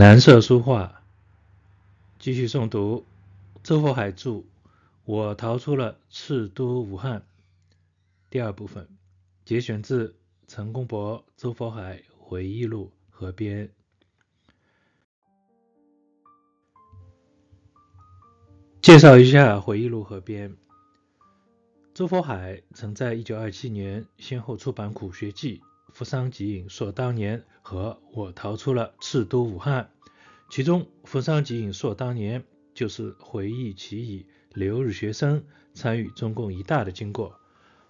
蓝色书画继续诵读，周佛海著《我逃出了赤都武汉》第二部分，节选自《陈公博周佛海回忆录》和编。介绍一下《回忆录》和编。周佛海曾在一九二七年先后出版《苦学记》。扶桑吉影硕当年和我逃出了赤都武汉，其中扶桑吉影硕当年就是回忆其以留日学生参与中共一大的经过，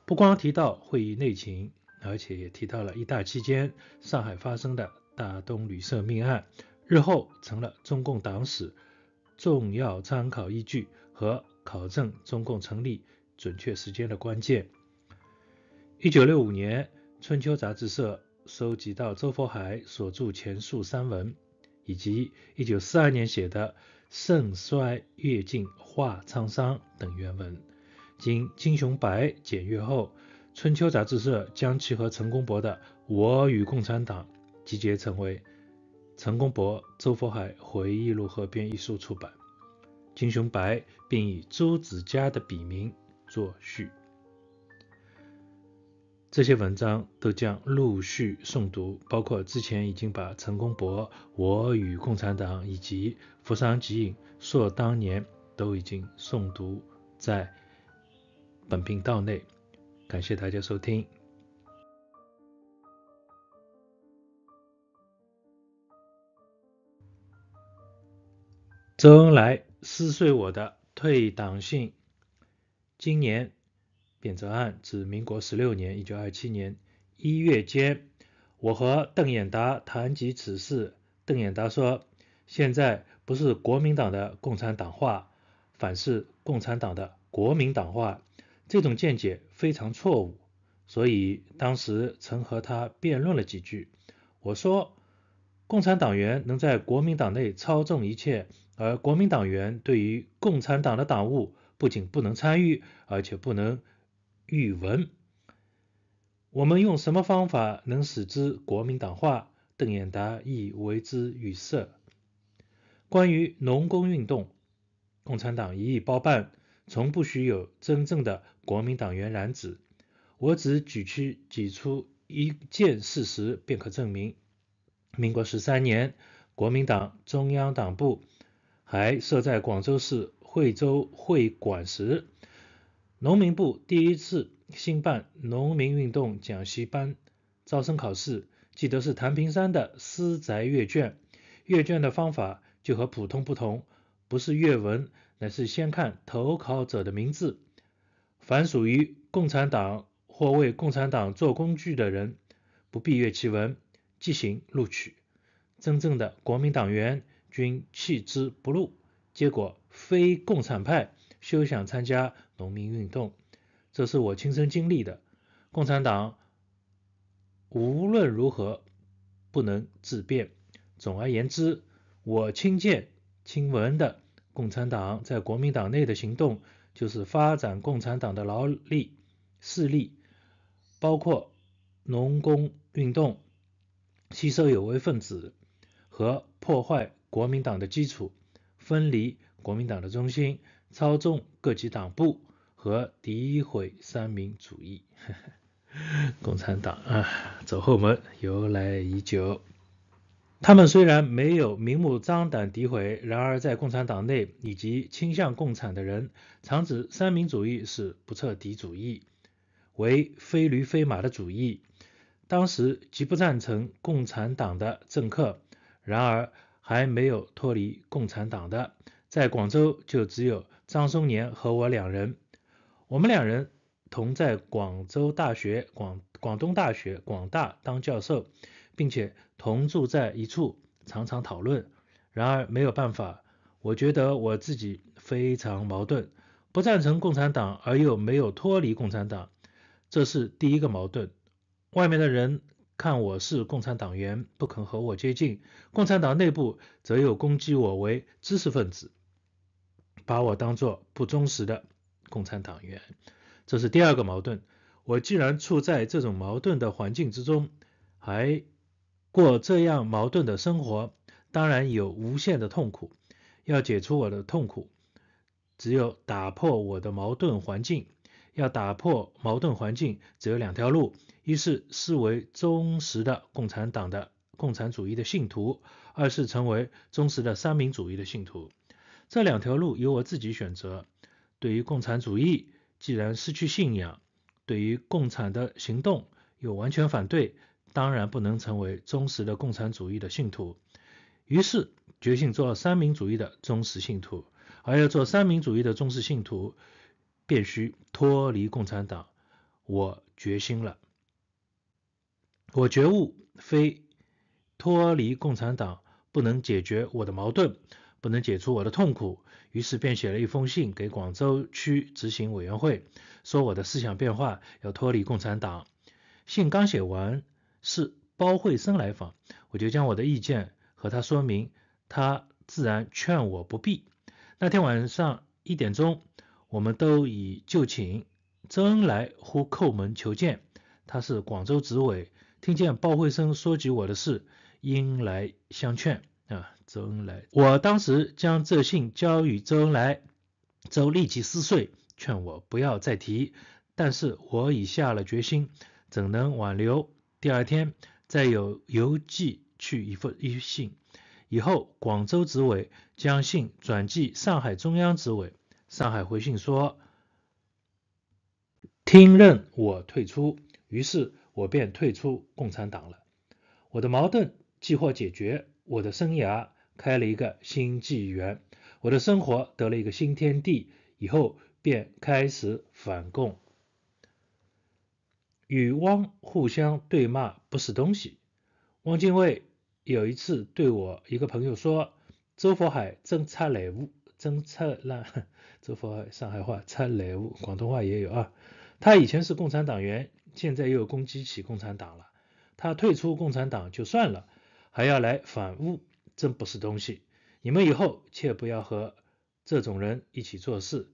不光提到会议内情，而且也提到了一大期间上海发生的大东旅社命案，日后成了中共党史重要参考依据和考证中共成立准确时间的关键。一九六五年。春秋杂志社收集到周佛海所著前述三文，以及1942年写的“盛衰阅尽化沧桑”等原文，经金雄白检阅后，春秋杂志社将其和陈公博的《我与共产党》集结成为《陈公博周佛海回忆录合编》一书出版。金雄白并以朱子家的笔名作序。这些文章都将陆续诵读，包括之前已经把陈公博、我与共产党以及《福桑集影》《硕当年》都已经诵读在本频道内。感谢大家收听。周恩来撕碎我的退党信，今年。贬谪案至民国十六年（一九二七年）一月间，我和邓演达谈及此事，邓演达说：“现在不是国民党的共产党化，反是共产党的国民党化。”这种见解非常错误，所以当时曾和他辩论了几句。我说：“共产党员能在国民党内操纵一切，而国民党员对于共产党的党务，不仅不能参与，而且不能。”语文，我们用什么方法能使之国民党化？邓演达亦为之语塞。关于农工运动，共产党一意包办，从不许有真正的国民党员染指。我只举出举出一件事实，便可证明：民国十三年，国民党中央党部还设在广州市惠州会馆时。农民部第一次新办农民运动讲习班招生考试，记得是谭平山的私宅阅卷。阅卷的方法就和普通不同，不是阅文，乃是先看投考者的名字。凡属于共产党或为共产党做工具的人，不必阅其文，即行录取。真正的国民党员均弃之不录。结果，非共产派休想参加。农民运动，这是我亲身经历的。共产党无论如何不能自变。总而言之，我亲见亲闻的共产党在国民党内的行动，就是发展共产党的劳力势力，包括农工运动，吸收有为分子，和破坏国民党的基础，分离国民党的中心，操纵各级党部。和诋毁三民主义，共产党啊，走后门由来已久。他们虽然没有明目张胆诋毁，然而在共产党内以及倾向共产的人，常指三民主义是不彻底主义，为非驴非马的主义。当时极不赞成共产党的政客，然而还没有脱离共产党的，在广州就只有张松年和我两人。我们两人同在广州大学、广广东大学、广大当教授，并且同住在一处，常常讨论。然而没有办法，我觉得我自己非常矛盾：不赞成共产党，而又没有脱离共产党，这是第一个矛盾。外面的人看我是共产党员，不肯和我接近；共产党内部，则又攻击我为知识分子，把我当做不忠实的。共产党员，这是第二个矛盾。我既然处在这种矛盾的环境之中，还过这样矛盾的生活，当然有无限的痛苦。要解除我的痛苦，只有打破我的矛盾环境。要打破矛盾环境，只有两条路：一是视为忠实的共产党的共产主义的信徒；二是成为忠实的三民主义的信徒。这两条路由我自己选择。对于共产主义，既然失去信仰；对于共产的行动，又完全反对，当然不能成为忠实的共产主义的信徒。于是决心做三民主义的忠实信徒，而要做三民主义的忠实信徒，便须脱离共产党。我决心了，我觉悟，非脱离共产党不能解决我的矛盾。不能解除我的痛苦，于是便写了一封信给广州区执行委员会，说我的思想变化，要脱离共产党。信刚写完，是包惠僧来访，我就将我的意见和他说明，他自然劝我不必。那天晚上一点钟，我们都已就寝，周恩来忽叩门求见，他是广州执委，听见包惠僧说起我的事，因来相劝。周恩来，我当时将这信交予周恩来，周立即撕碎，劝我不要再提，但是我已下了决心，怎能挽留？第二天，再有邮寄去一封一信，以后广州执委将信转寄上海中央执委，上海回信说，听任我退出，于是我便退出共产党了。我的矛盾即获解决，我的生涯。开了一个新纪元，我的生活得了一个新天地，以后便开始反共，与汪互相对骂，不是东西。汪精卫有一次对我一个朋友说：“周佛海真差烂物，真差烂。”周佛海上海话差烂物，广东话也有啊。他以前是共产党员，现在又攻击起共产党了。他退出共产党就算了，还要来反诬。真不是东西！你们以后切不要和这种人一起做事。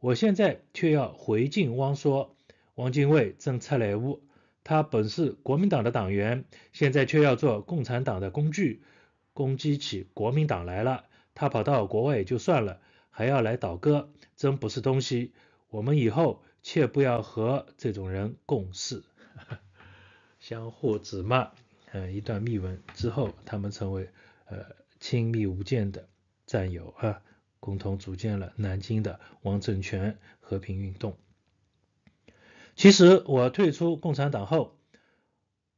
我现在却要回敬汪说：，汪精卫正赤裸屋，他本是国民党的党员，现在却要做共产党的工具，攻击起国民党来了。他跑到国外就算了，还要来倒戈，真不是东西！我们以后切不要和这种人共事。相互指骂，嗯，一段密文之后，他们成为。呃，亲密无间的战友啊，共同组建了南京的王政权和平运动。其实我退出共产党后，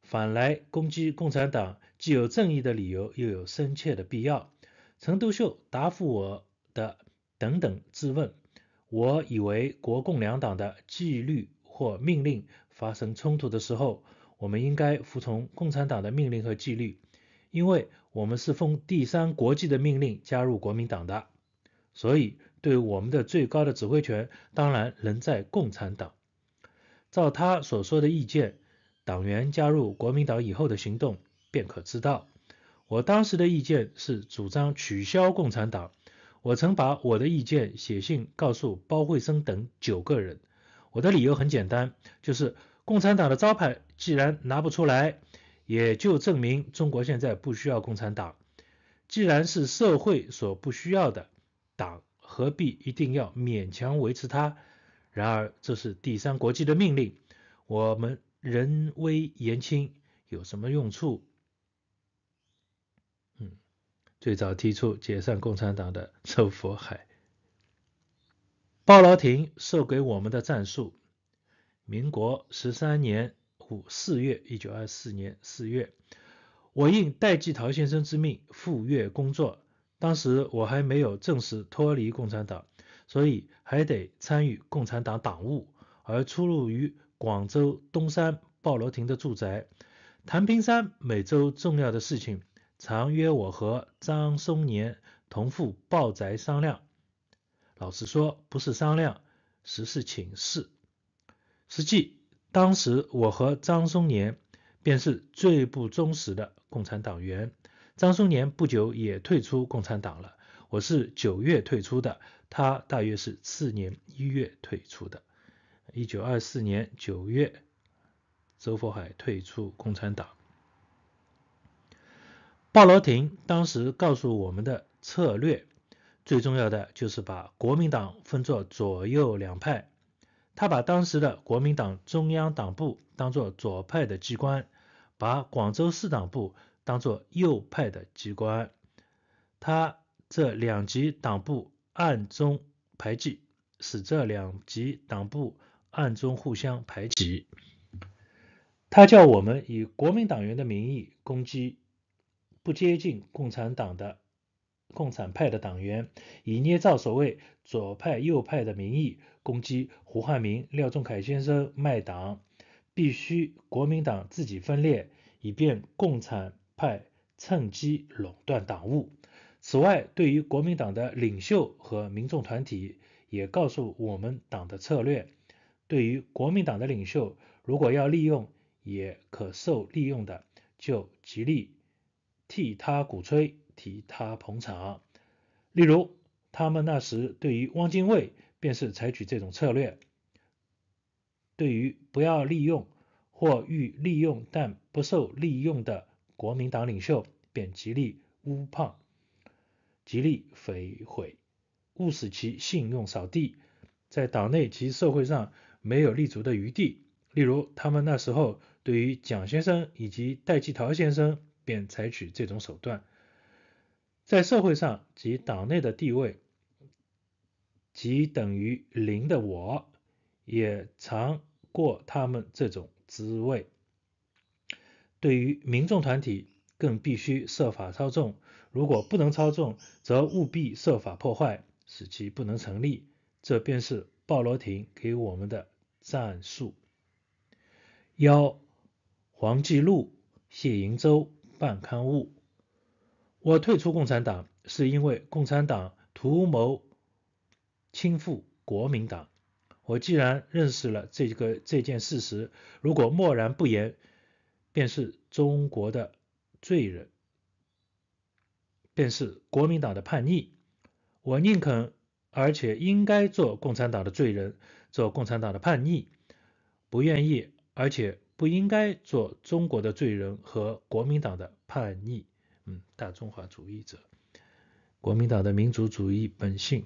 反来攻击共产党，既有正义的理由，又有深切的必要。陈独秀答复我的等等质问，我以为国共两党的纪律或命令发生冲突的时候，我们应该服从共产党的命令和纪律。因为我们是奉第三国际的命令加入国民党的，所以对我们的最高的指挥权，当然仍在共产党。照他所说的意见，党员加入国民党以后的行动便可知道。我当时的意见是主张取消共产党。我曾把我的意见写信告诉包惠僧等九个人。我的理由很简单，就是共产党的招牌既然拿不出来。也就证明中国现在不需要共产党。既然是社会所不需要的党，何必一定要勉强维持它？然而这是第三国际的命令，我们人微言轻，有什么用处？嗯，最早提出解散共产党的周佛海、鲍罗廷授给我们的战术，民国十三年。四月，一九二四年四月，我应戴季陶先生之命赴粤工作。当时我还没有正式脱离共产党，所以还得参与共产党党务。而出入于广州东山鲍罗廷的住宅，谭平山每周重要的事情，常约我和张松年同赴鲍宅商量。老实说，不是商量，实是请示。实际。当时我和张松年便是最不忠实的共产党员。张松年不久也退出共产党了，我是九月退出的，他大约是次年一月退出的。一九二四年九月，周佛海退出共产党。鲍罗廷当时告诉我们的策略，最重要的就是把国民党分作左右两派。他把当时的国民党中央党部当做左派的机关，把广州市党部当做右派的机关。他这两级党部暗中排挤，使这两级党部暗中互相排挤。他叫我们以国民党员的名义攻击不接近共产党的。共产派的党员以捏造所谓左派右派的名义攻击胡汉民、廖仲恺先生卖党，必须国民党自己分裂，以便共产派趁机垄断党务。此外，对于国民党的领袖和民众团体，也告诉我们党的策略：对于国民党的领袖，如果要利用，也可受利用的，就极力替他鼓吹。替他捧场，例如他们那时对于汪精卫便是采取这种策略；对于不要利用或欲利用但不受利用的国民党领袖，便极力污谤、极力毁毁，误使其信用扫地，在党内及社会上没有立足的余地。例如他们那时候对于蒋先生以及戴季陶先生便采取这种手段。在社会上及党内的地位，即等于零的，我也尝过他们这种滋味。对于民众团体，更必须设法操纵；如果不能操纵，则务必设法破坏，使其不能成立。这便是鲍罗廷给我们的战术。幺，黄继禄、谢瀛洲办刊物。我退出共产党是因为共产党图谋倾覆国民党。我既然认识了这个这件事实，如果默然不言，便是中国的罪人，便是国民党的叛逆。我宁肯而且应该做共产党的罪人，做共产党的叛逆，不愿意而且不应该做中国的罪人和国民党的叛逆。嗯，大中华主义者，国民党的民族主义本性，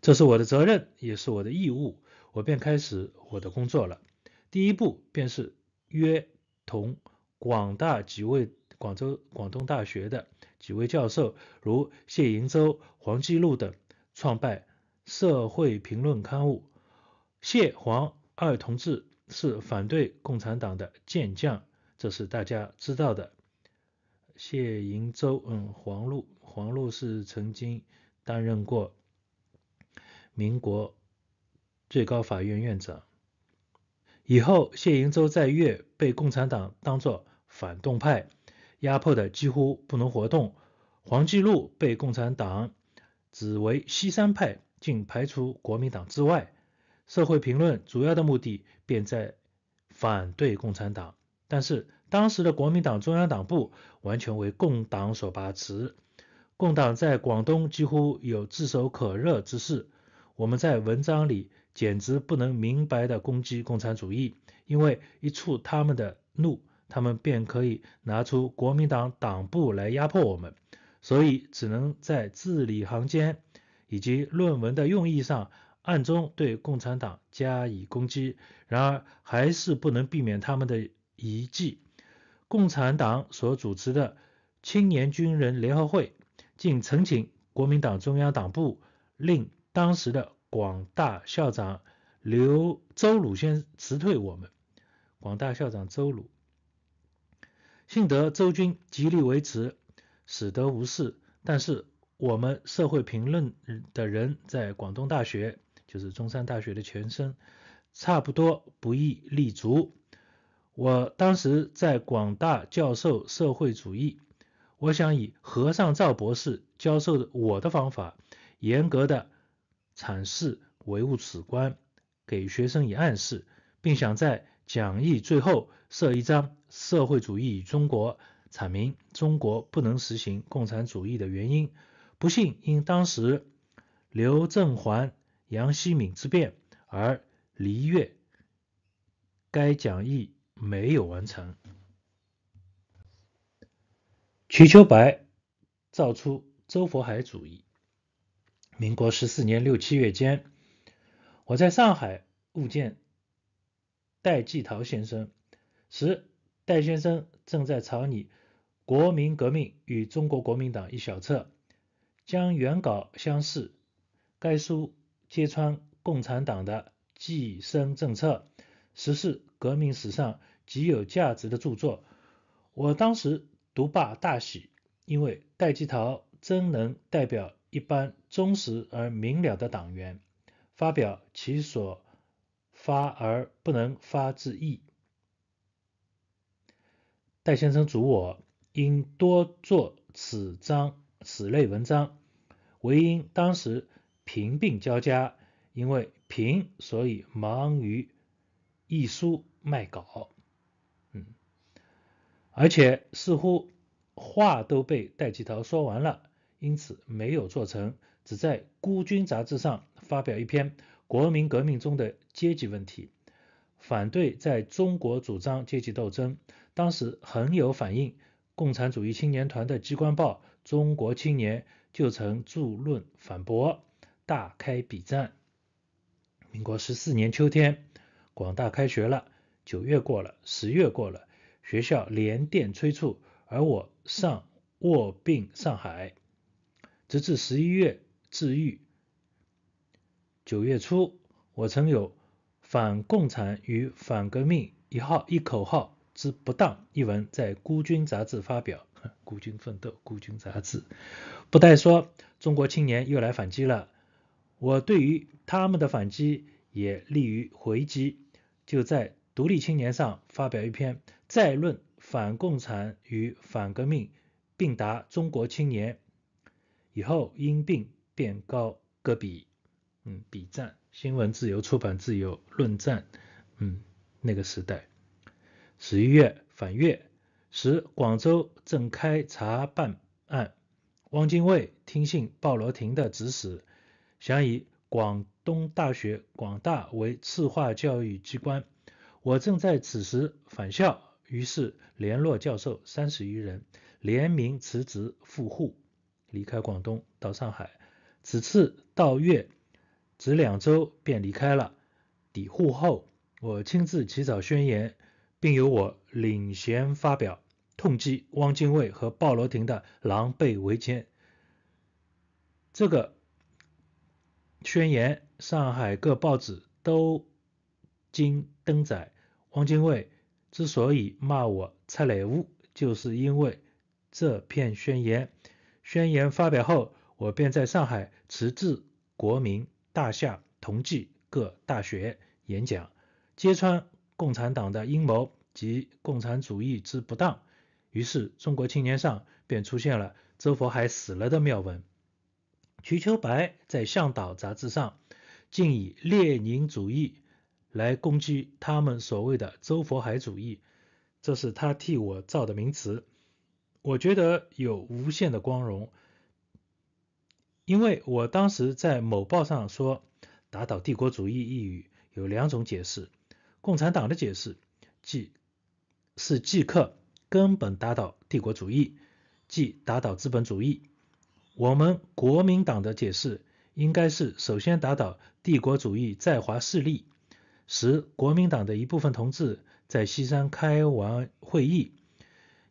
这是我的责任，也是我的义务，我便开始我的工作了。第一步便是约同广大几位广州广东大学的几位教授，如谢瀛洲、黄季禄等，创办社会评论刊物。谢、黄二同志是反对共产党的健将，这是大家知道的。谢瀛洲，嗯，黄璐，黄璐是曾经担任过民国最高法院院长。以后，谢瀛洲在粤被共产党当作反动派，压迫的几乎不能活动。黄继禄被共产党指为西山派，竟排除国民党之外。社会评论主要的目的便在反对共产党，但是。当时的国民党中央党部完全为共党所把持，共党在广东几乎有炙手可热之势。我们在文章里简直不能明白的攻击共产主义，因为一触他们的怒，他们便可以拿出国民党党部来压迫我们，所以只能在字里行间以及论文的用意上暗中对共产党加以攻击。然而还是不能避免他们的遗迹。共产党所主持的青年军人联合会，竟呈请国民党中央党部令当时的广大校长刘周鲁先辞退我们。广大校长周鲁，幸得周军极力维持，使得无事。但是我们社会评论的人在广东大学，就是中山大学的前身，差不多不易立足。我当时在广大教授社会主义，我想以和尚赵博士教授的我的方法，严格的阐释唯物史观，给学生以暗示，并想在讲义最后设一张社会主义与中国”，阐明中国不能实行共产主义的原因。不幸因当时刘正桓、杨希敏之变而离越，该讲义。没有完成。瞿秋白造出周佛海主义。民国十四年六七月间，我在上海物见戴季陶先生，时戴先生正在草拟《国民革命与中国国民党》一小册，将原稿相似，该书揭穿共产党的寄生政策，十四革命史上。极有价值的著作，我当时读罢大喜，因为戴季陶真能代表一般忠实而明了的党员，发表其所发而不能发之意。戴先生嘱我应多作此章此类文章，唯因当时贫病交加，因为贫，所以忙于译书卖稿。而且似乎话都被戴季陶说完了，因此没有做成，只在《孤军》杂志上发表一篇《国民革命中的阶级问题》，反对在中国主张阶级斗争，当时很有反应。共产主义青年团的机关报《中国青年》就曾著论反驳，大开笔战。民国十四年秋天，广大开学了，九月过了，十月过了。学校连电催促，而我尚卧病上海，直至十一月治愈。九月初，我曾有“反共产与反革命一号一口号之不当”一文在《孤军》杂志发表，《孤军奋斗》《孤军》杂志。不待说，中国青年又来反击了。我对于他们的反击也利于回击，就在《独立青年》上发表一篇。再论反共产与反革命，并达中国青年》以后，因病变高戈比，嗯，笔战、新闻自由、出版自由、论战，嗯，那个时代，十一月反粤时，广州正开查办案，汪精卫听信鲍罗廷的指使，想以广东大学（广大）为刺化教育机关。我正在此时返校。于是联络教授三十余人，联名辞职赴沪，离开广东到上海。此次到粤只两周便离开了。抵沪后，我亲自起草宣言，并由我领衔发表，痛击汪精卫和鲍罗廷的狼狈为奸。这个宣言，上海各报纸都经登载。汪精卫。之所以骂我拆雷屋，就是因为这篇宣言。宣言发表后，我便在上海、辞志、国民、大夏、同济各大学演讲，揭穿共产党的阴谋及共产主义之不当。于是《中国青年》上便出现了“周佛海死了”的妙文。瞿秋白在《向导》杂志上竟以列宁主义。来攻击他们所谓的“周佛海主义”，这是他替我造的名词。我觉得有无限的光荣，因为我当时在某报上说：“打倒帝国主义”一语有两种解释：共产党的解释，即是即刻根本打倒帝国主义，即打倒资本主义；我们国民党的解释，应该是首先打倒帝国主义在华势力。时，国民党的一部分同志在西山开完会议，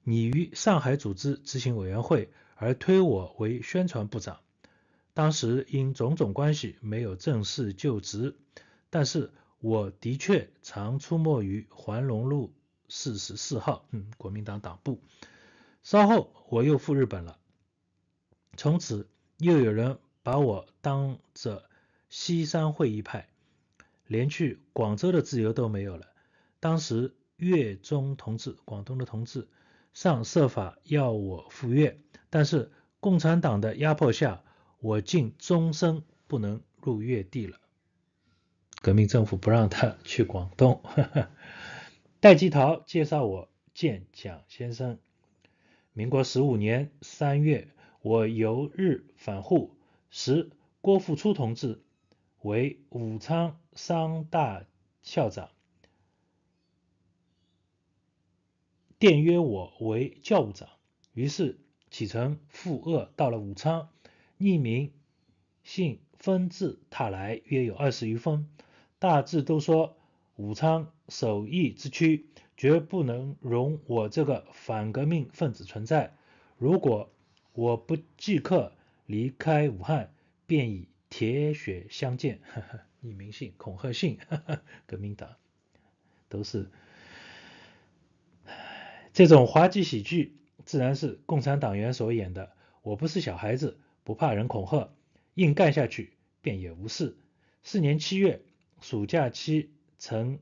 拟于上海组织执行委员会，而推我为宣传部长。当时因种种关系，没有正式就职，但是我的确常出没于环龙路四十四号，嗯，国民党党部。稍后我又赴日本了，从此又有人把我当着西山会议派。连去广州的自由都没有了。当时粤中同志、广东的同志上设法要我赴粤，但是共产党的压迫下，我竟终生不能入粤地了。革命政府不让他 去广东。戴季陶介绍我见蒋先生。民国十五年三月，我由日返沪时，郭富初同志为武昌。商大校长电约我为教务长，于是启程赴鄂，到了武昌，匿名信纷至沓来，约有二十余封，大致都说武昌守义之区，绝不能容我这个反革命分子存在，如果我不即刻离开武汉，便以铁血相见。呵 呵匿名信、恐吓信，革命党都是这种滑稽喜剧，自然是共产党员所演的。我不是小孩子，不怕人恐吓，硬干下去，便也无事。四年七月暑假期，曾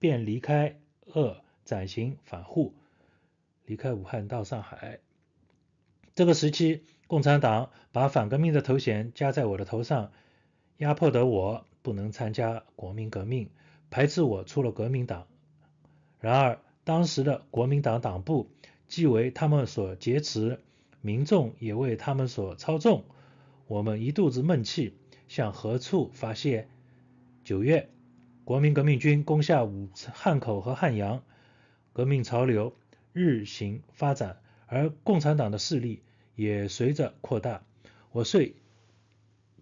便离开鄂，暂行返沪，离开武汉到上海。这个时期，共产党把反革命的头衔加在我的头上。压迫的我不能参加国民革命，排斥我出了国民党。然而当时的国民党党部既为他们所劫持，民众也为他们所操纵，我们一肚子闷气，向何处发泄？九月，国民革命军攻下武汉口和汉阳，革命潮流日行发展，而共产党的势力也随着扩大。我遂。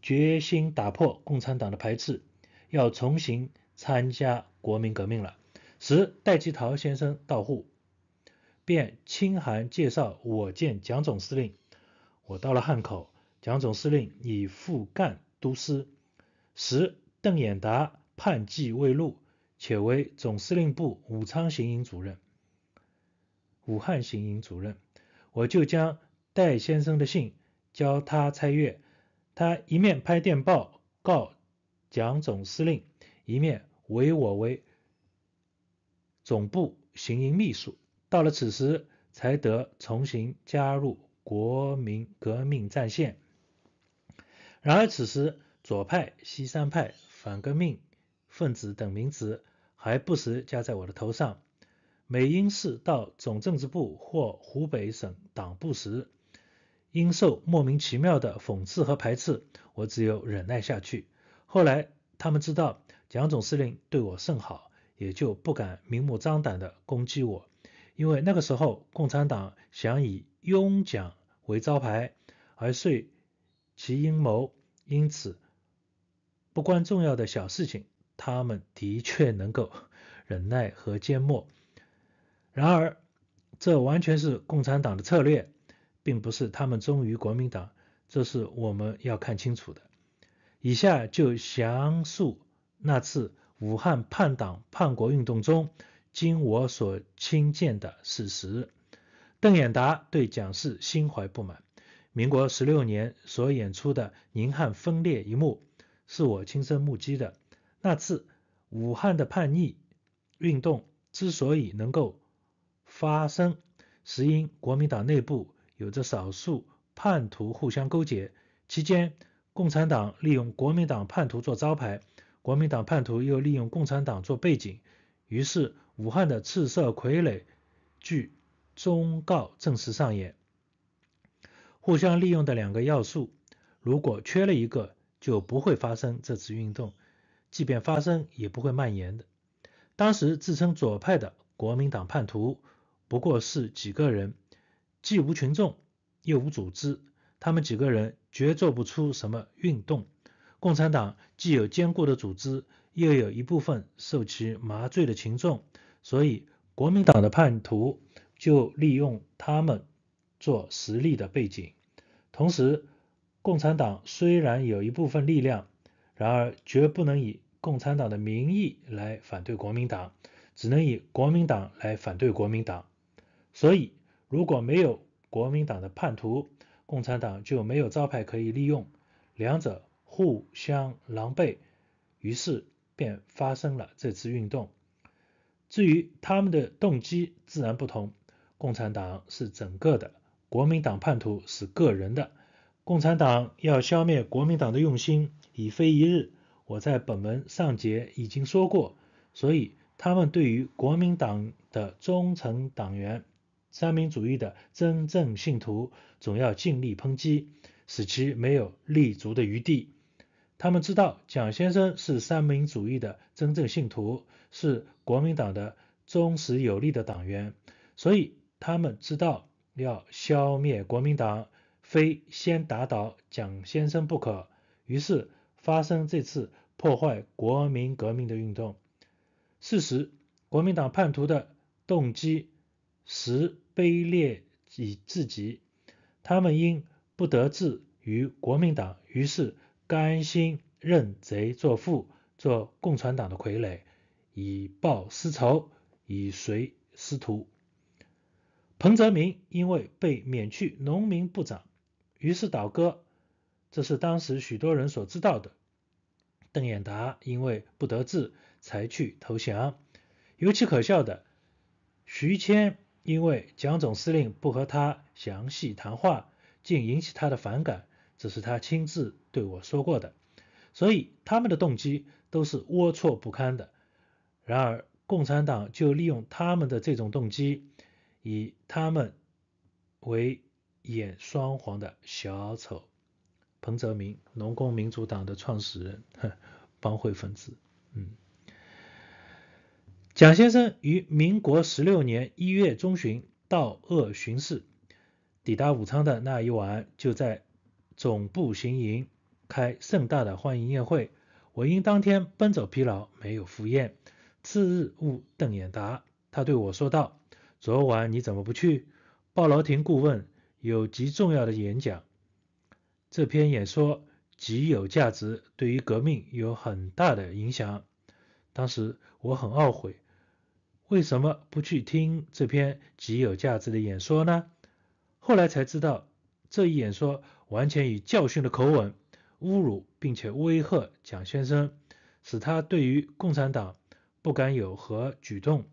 决心打破共产党的排斥，要重新参加国民革命了。十，戴季陶先生到沪，便亲函介绍我见蒋总司令。我到了汉口，蒋总司令已赴赣督师。十，邓演达叛计未露，且为总司令部武昌行营主任、武汉行营主任，我就将戴先生的信交他拆阅。他一面拍电报告蒋总司令，一面委我为总部行营秘书。到了此时，才得重新加入国民革命战线。然而，此时左派、西山派、反革命分子等名词还不时加在我的头上。每因是到总政治部或湖北省党部时，因受莫名其妙的讽刺和排斥，我只有忍耐下去。后来他们知道蒋总司令对我甚好，也就不敢明目张胆地攻击我。因为那个时候共产党想以拥蒋为招牌而遂其阴谋，因此不关重要的小事情，他们的确能够 忍耐和缄默。然而这完全是共产党的策略。并不是他们忠于国民党，这是我们要看清楚的。以下就详述那次武汉叛党叛国运动中，经我所亲见的事实。邓演达对蒋氏心怀不满，民国十六年所演出的宁汉分裂一幕，是我亲身目击的。那次武汉的叛逆运动之所以能够发生，是因国民党内部。有着少数叛徒互相勾结，期间共产党利用国民党叛徒做招牌，国民党叛徒又利用共产党做背景，于是武汉的赤色傀儡剧忠告正式上演。互相利用的两个要素，如果缺了一个，就不会发生这次运动；即便发生，也不会蔓延的。当时自称左派的国民党叛徒不过是几个人。既无群众，又无组织，他们几个人绝做不出什么运动。共产党既有坚固的组织，又有一部分受其麻醉的群众，所以国民党的叛徒就利用他们做实力的背景。同时，共产党虽然有一部分力量，然而绝不能以共产党的名义来反对国民党，只能以国民党来反对国民党。所以。如果没有国民党的叛徒，共产党就没有招牌可以利用，两者互相狼狈，于是便发生了这次运动。至于他们的动机自然不同，共产党是整个的，国民党叛徒是个人的。共产党要消灭国民党的用心已非一日，我在本文上节已经说过，所以他们对于国民党的忠诚党员。三民主义的真正信徒总要尽力抨击，使其没有立足的余地。他们知道蒋先生是三民主义的真正信徒，是国民党的忠实有力的党员，所以他们知道要消灭国民党，非先打倒蒋先生不可。于是发生这次破坏国民革命的运动。事实，国民党叛徒的动机实。卑劣以至极，他们因不得志于国民党，于是甘心认贼作父，做共产党的傀儡，以报私仇，以随师徒。彭泽民因为被免去农民部长，于是倒戈，这是当时许多人所知道的。邓演达因为不得志才去投降，尤其可笑的，徐谦。因为蒋总司令不和他详细谈话，竟引起他的反感，这是他亲自对我说过的。所以他们的动机都是龌龊不堪的。然而共产党就利用他们的这种动机，以他们为演双簧的小丑。彭泽民，农工民主党的创始人，帮会分子，嗯。蒋先生于民国十六年一月中旬到鄂巡视，抵达武昌的那一晚，就在总部行营开盛大的欢迎宴会。我因当天奔走疲劳，没有赴宴。次日误邓演达，他对我说道：“昨晚你怎么不去？鲍罗廷顾问有极重要的演讲，这篇演说极有价值，对于革命有很大的影响。”当时我很懊悔。为什么不去听这篇极有价值的演说呢？后来才知道，这一演说完全以教训的口吻侮辱并且威吓蒋先生，使他对于共产党不敢有何举动。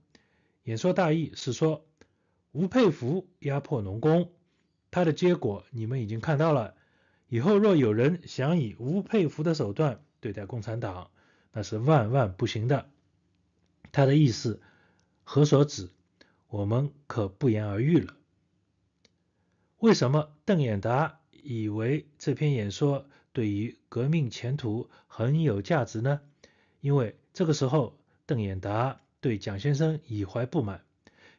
演说大意是说，吴佩孚压迫农工，他的结果你们已经看到了。以后若有人想以吴佩孚的手段对待共产党，那是万万不行的。他的意思。何所指？我们可不言而喻了。为什么邓演达以为这篇演说对于革命前途很有价值呢？因为这个时候，邓演达对蒋先生已怀不满。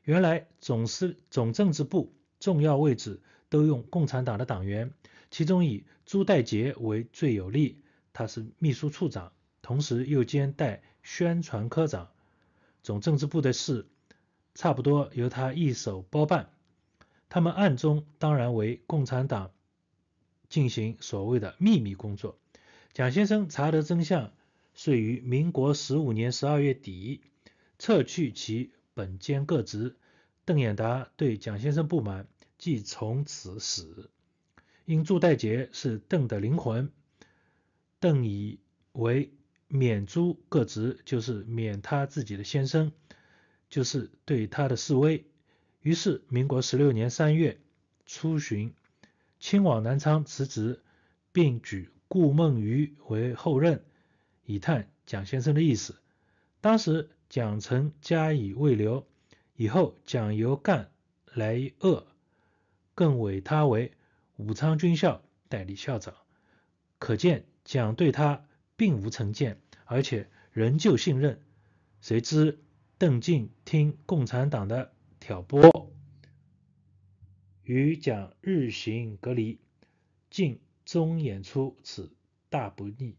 原来总司、总政治部重要位置都用共产党的党员，其中以朱代杰为最有力。他是秘书处长，同时又兼代宣传科长。总政治部的事，差不多由他一手包办。他们暗中当然为共产党进行所谓的秘密工作。蒋先生查得真相，遂于民国十五年十二月底撤去其本兼各职。邓演达对蒋先生不满，即从此死。因朱代杰是邓的灵魂，邓以为。免诸各职，就是免他自己的先生，就是对他的示威。于是，民国十六年三月初旬，亲往南昌辞职，并举顾梦渔为后任，以探蒋先生的意思。当时蒋曾加以慰留，以后蒋由赣来鄂，更委他为武昌军校代理校长，可见蒋对他并无成见。而且仍旧信任，谁知邓敬听共产党的挑拨，与蒋日行隔离，敬终演出此大不义。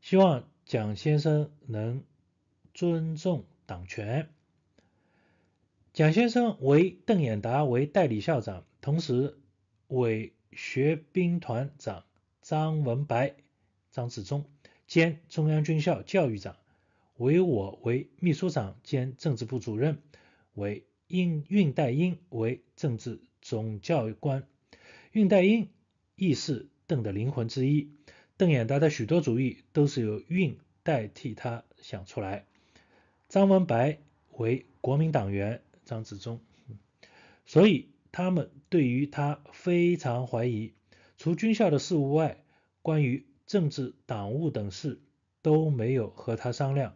希望蒋先生能尊重党权。蒋先生为邓演达为代理校长，同时委学兵团长张文白。张治中兼中央军校教育长，为我为秘书长兼政治部主任，为应恽代英为政治总教官，恽代英亦是邓的灵魂之一，邓演达的许多主意都是由运代替他想出来。张文白为国民党员，张治中，所以他们对于他非常怀疑。除军校的事务外，关于政治、党务等事都没有和他商量。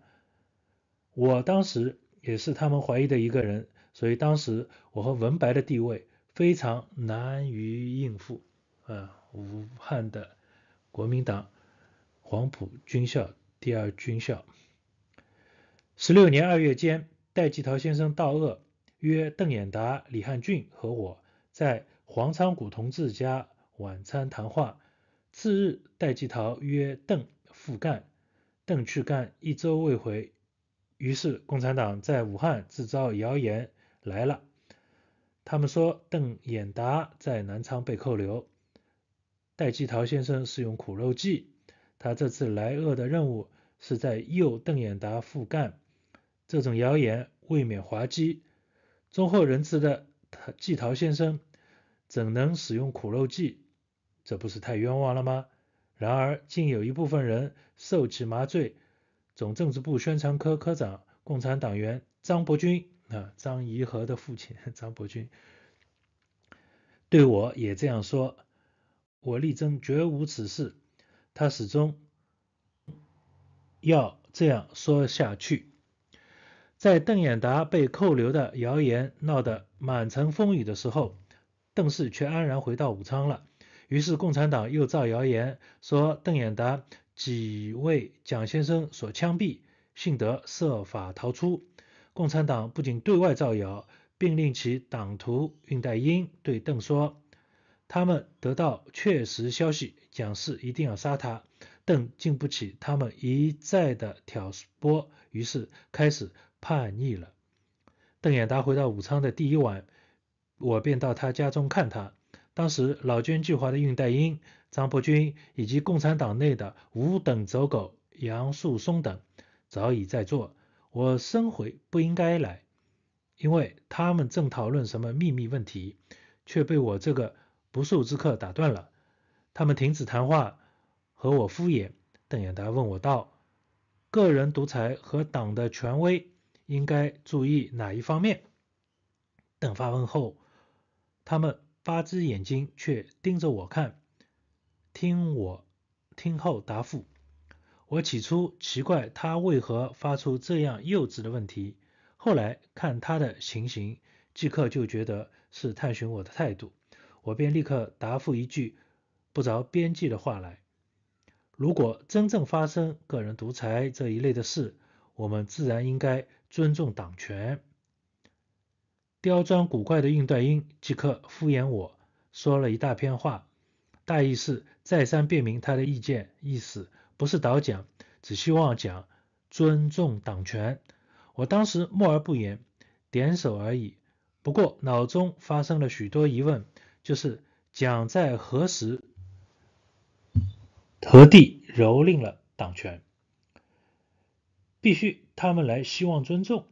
我当时也是他们怀疑的一个人，所以当时我和文白的地位非常难于应付。啊，武汉的国民党黄埔军校第二军校，十六年二月间，戴季陶先生到鄂，约邓演达、李汉俊和我在黄昌谷同志家晚餐谈话。次日，戴季陶约邓赴赣，邓去赣一周未回，于是共产党在武汉制造谣言来了。他们说邓演达在南昌被扣留，戴季陶先生是用苦肉计，他这次来鄂的任务是在诱邓演达赴赣。这种谣言未免滑稽，忠厚仁慈的季陶先生怎能使用苦肉计？这不是太冤枉了吗？然而，竟有一部分人受其麻醉。总政治部宣传科科长、共产党员张伯钧，啊，张怡和的父亲张伯钧，对我也这样说：“我力争绝无此事。”他始终要这样说下去。在邓演达被扣留的谣言闹得满城风雨的时候，邓氏却安然回到武昌了。于是共产党又造谣言说邓演达几为蒋先生所枪毙，幸得设法逃出。共产党不仅对外造谣，并令其党徒恽代英对邓说，他们得到确实消息，蒋氏一定要杀他。邓经不起他们一再的挑拨，于是开始叛逆了。邓演达回到武昌的第一晚，我便到他家中看他。当时老奸巨猾的恽代英、张伯钧以及共产党内的五等走狗杨树松等早已在座。我深悔不应该来，因为他们正讨论什么秘密问题，却被我这个不速之客打断了。他们停止谈话，和我敷衍。邓演达问我道：“个人独裁和党的权威应该注意哪一方面？”等发问后，他们。八只眼睛却盯着我看，听我听后答复。我起初奇怪他为何发出这样幼稚的问题，后来看他的情形，即刻就觉得是探寻我的态度，我便立刻答复一句不着边际的话来：如果真正发生个人独裁这一类的事，我们自然应该尊重党权。刁钻古怪的韵段英即刻敷衍我说了一大篇话，大意是再三辨明他的意见意思不是倒讲，只希望讲尊重党权。我当时默而不言，点首而已。不过脑中发生了许多疑问，就是蒋在何时何地蹂躏了党权，必须他们来希望尊重。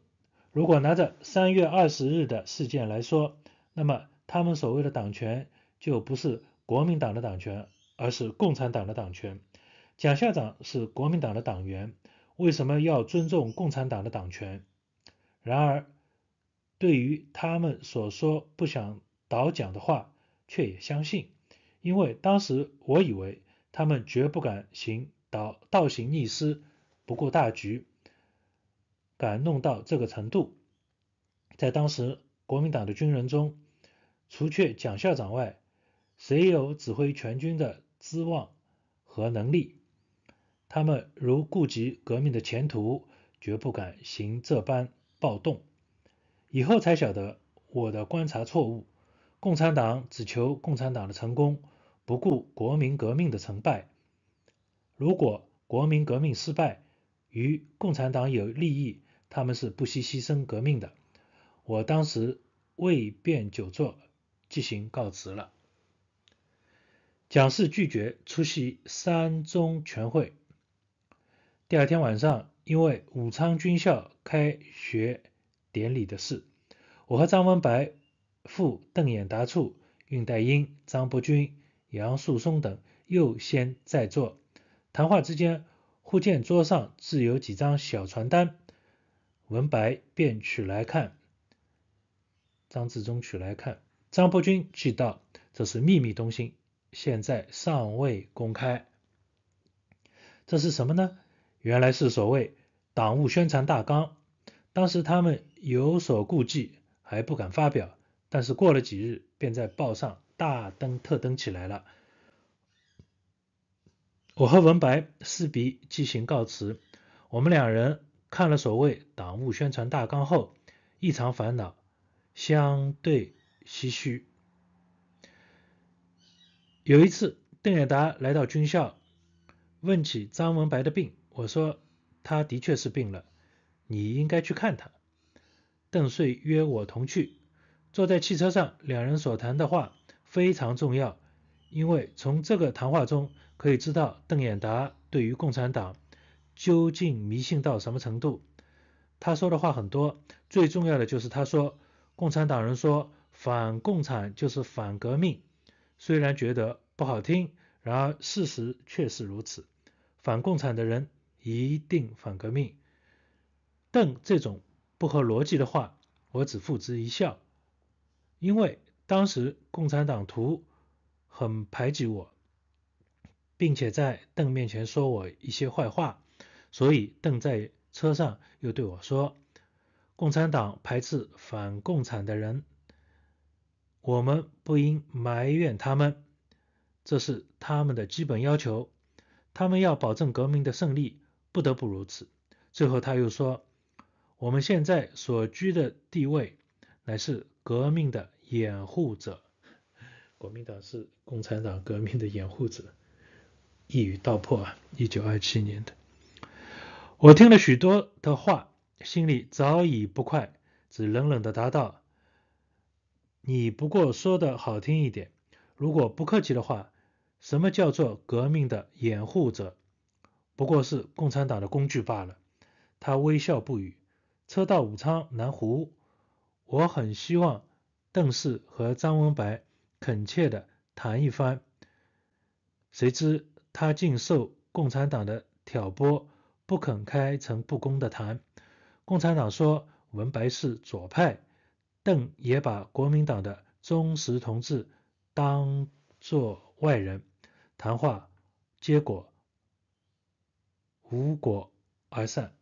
如果拿着三月二十日的事件来说，那么他们所谓的党权就不是国民党的党权，而是共产党的党权。蒋校长是国民党的党员，为什么要尊重共产党的党权？然而，对于他们所说不想倒蒋的话，却也相信，因为当时我以为他们绝不敢行倒倒行逆施，不顾大局。敢弄到这个程度，在当时国民党的军人中，除却蒋校长外，谁有指挥全军的资望和能力？他们如顾及革命的前途，绝不敢行这般暴动。以后才晓得我的观察错误，共产党只求共产党的成功，不顾国民革命的成败。如果国民革命失败，与共产党有利益。他们是不惜牺牲革命的。我当时未便久坐，即行告辞了。蒋氏拒绝出席三中全会。第二天晚上，因为武昌军校开学典礼的事，我和张文白、傅、邓演达、处恽代英、张伯钧、杨树松等又先在座。谈话之间，忽见桌上置有几张小传单。文白便取来看，张自忠取来看，张伯钧寄道：“这是秘密东西，现在尚未公开。”这是什么呢？原来是所谓党务宣传大纲。当时他们有所顾忌，还不敢发表，但是过了几日，便在报上大登特登起来了。我和文白拭笔，即行告辞。我们两人。看了所谓党务宣传大纲后，异常烦恼，相对唏嘘。有一次，邓演达来到军校，问起张文白的病。我说他的确是病了，你应该去看他。邓遂约我同去。坐在汽车上，两人所谈的话非常重要，因为从这个谈话中可以知道邓演达对于共产党。究竟迷信到什么程度？他说的话很多，最重要的就是他说，共产党人说反共产就是反革命。虽然觉得不好听，然而事实确是如此。反共产的人一定反革命。邓这种不合逻辑的话，我只付之一笑，因为当时共产党徒很排挤我，并且在邓面前说我一些坏话。所以，邓在车上又对我说：“共产党排斥反共产的人，我们不应埋怨他们，这是他们的基本要求。他们要保证革命的胜利，不得不如此。”最后，他又说：“我们现在所居的地位，乃是革命的掩护者。国民党是共产党革命的掩护者。”一语道破啊！一九二七年的。我听了许多的话，心里早已不快，只冷冷的答道：“你不过说的好听一点，如果不客气的话，什么叫做革命的掩护者？不过是共产党的工具罢了。”他微笑不语。车到武昌南湖，我很希望邓氏和张文白恳切的谈一番，谁知他竟受共产党的挑拨。不肯开诚布公的谈，共产党说文白是左派，邓也把国民党的忠实同志当作外人，谈话结果无果而散。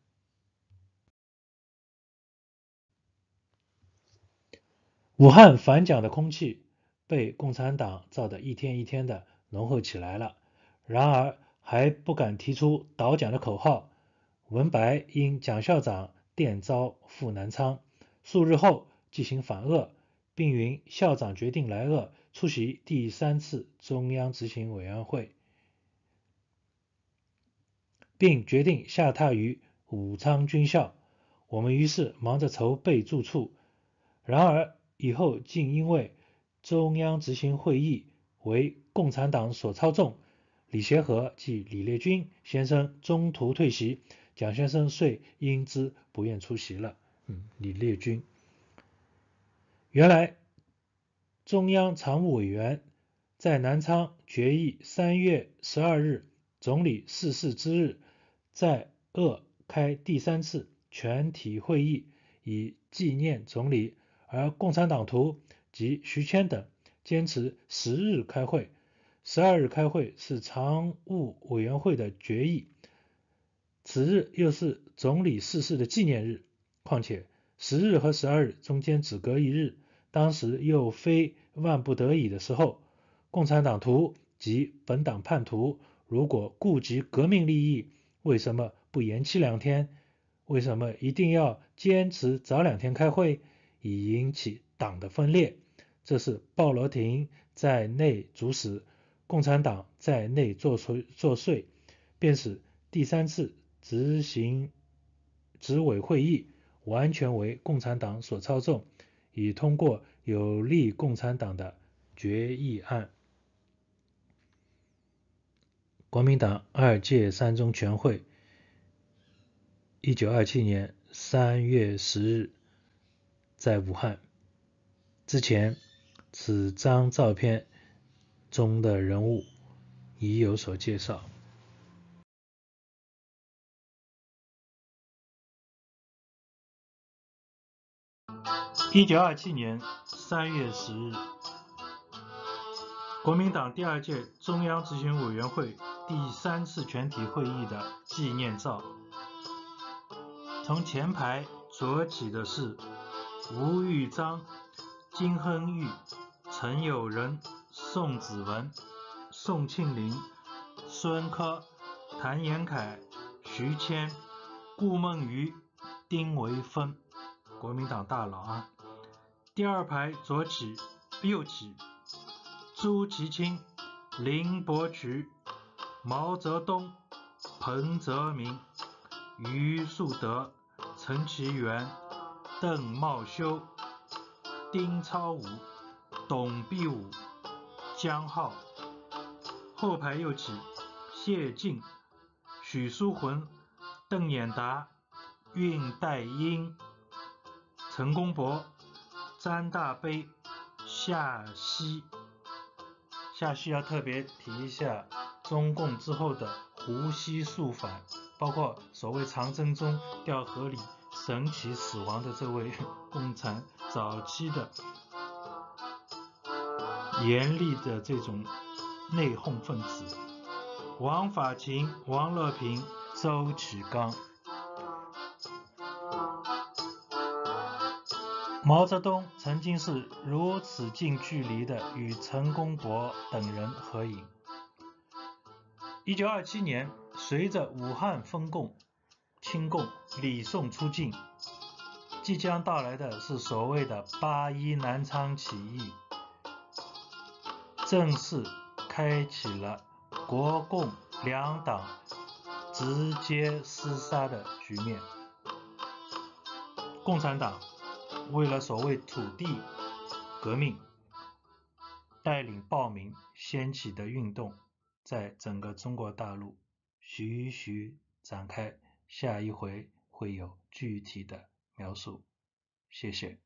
武汉反蒋的空气被共产党造的一天一天的浓厚起来了，然而还不敢提出倒蒋的口号。文白因蒋校长电召赴南昌，数日后即行反鄂，并云校长决定来鄂出席第三次中央执行委员会，并决定下榻于武昌军校。我们于是忙着筹备住处，然而以后竟因为中央执行会议为共产党所操纵，李协和即李烈钧先生中途退席。蒋先生遂因之不愿出席了。嗯，李烈钧。原来中央常务委员在南昌决议三月十二日总理逝世之日，在鄂开第三次全体会议，以纪念总理。而共产党徒及徐谦等坚持十日开会，十二日开会是常务委员会的决议。十日又是总理逝世的纪念日，况且十日和十二日中间只隔一日，当时又非万不得已的时候，共产党徒及本党叛徒如果顾及革命利益，为什么不延期两天？为什么一定要坚持早两天开会，以引起党的分裂？这是鲍罗廷在内主使，共产党在内作祟作祟，便使第三次。执行执委会议完全为共产党所操纵，已通过有利共产党的决议案。国民党二届三中全会，一九二七年三月十日，在武汉之前，此张照片中的人物已有所介绍。一九二七年三月十日，国民党第二届中央执行委员会第三次全体会议的纪念照。从前排左起的是吴玉章、金亨玉、陈友仁、宋子文、宋庆龄、孙科、谭延闿、徐谦、顾孟余、丁惟汾。国民党大佬啊，第二排左起、右起：朱其清、林伯渠、毛泽东、彭泽民、于树德、陈其源、邓茂修、丁超武、董必武、江浩。后排右起：谢晋、许书魂、邓演达、恽代英。陈公博、詹大悲、夏曦，夏曦要特别提一下，中共之后的胡西肃反，包括所谓长征中掉河里神奇死亡的这位共产早期的严厉的这种内讧分子，王法勤、王乐平、周启刚。毛泽东曾经是如此近距离的与陈公博等人合影。一九二七年，随着武汉分共、清共、李送出境，即将到来的是所谓的八一南昌起义，正式开启了国共两党直接厮杀的局面。共产党。为了所谓土地革命，带领暴民掀起的运动，在整个中国大陆徐徐展开。下一回会有具体的描述。谢谢。